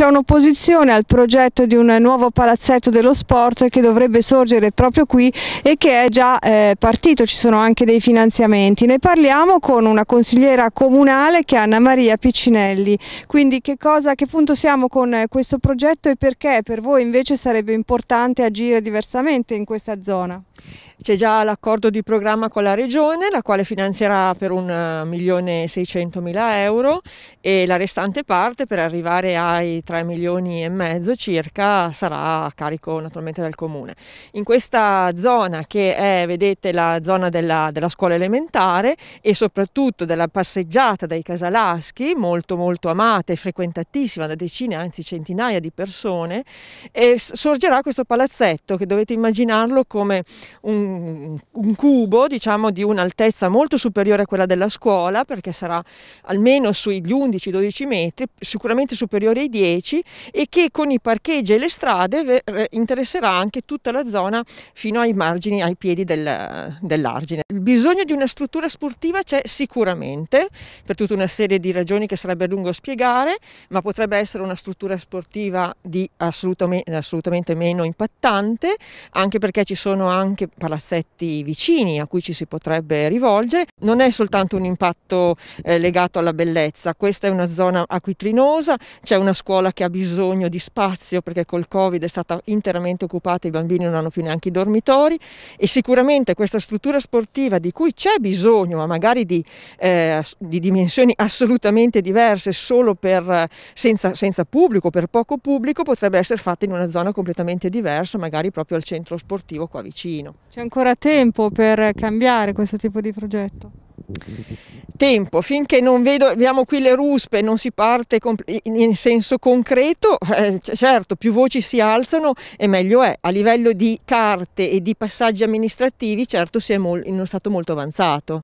C'è un'opposizione al progetto di un nuovo palazzetto dello sport che dovrebbe sorgere proprio qui e che è già eh, partito, ci sono anche dei finanziamenti. Ne parliamo con una consigliera comunale che è Anna Maria Piccinelli. Quindi che cosa, a che punto siamo con eh, questo progetto e perché per voi invece sarebbe importante agire diversamente in questa zona? C'è già l'accordo di programma con la Regione, la quale finanzierà per 1.600.000 eh, euro e la restante parte per arrivare ai 3 milioni e mezzo circa sarà a carico naturalmente del Comune. In questa zona che è, vedete, la zona della, della scuola elementare e soprattutto della passeggiata dai Casalaschi, molto molto amata e frequentatissima da decine, anzi centinaia di persone, sorgerà questo palazzetto che dovete immaginarlo come un un, cubo diciamo di un'altezza molto superiore a quella della scuola perché sarà almeno sugli 11-12 metri, sicuramente superiore ai 10 e che con i parcheggi e le strade interesserà anche tutta la zona fino ai margini, ai piedi del, dell'argine. Il bisogno di una struttura sportiva c'è sicuramente per tutta una serie di ragioni che sarebbe lungo spiegare, ma potrebbe essere una struttura sportiva di assolutamente, assolutamente meno impattante, anche perché ci sono anche per assetti vicini a cui ci si potrebbe rivolgere. Non è soltanto un impatto eh, legato alla bellezza, questa è una zona acquitrinosa, c'è una scuola che ha bisogno di spazio perché col Covid è stata interamente occupata, i bambini non hanno più neanche i dormitori e sicuramente questa struttura sportiva di cui c'è bisogno, ma magari di, eh, di dimensioni assolutamente diverse, solo per, senza, senza pubblico, per poco pubblico, potrebbe essere fatta in una zona completamente diversa, magari proprio al centro sportivo qua vicino. C'è ancora tempo per cambiare questo tipo di progetto? Tempo, finché non vediamo qui le ruspe, non si parte in senso concreto, eh, certo più voci si alzano e meglio è. A livello di carte e di passaggi amministrativi certo si è in uno stato molto avanzato.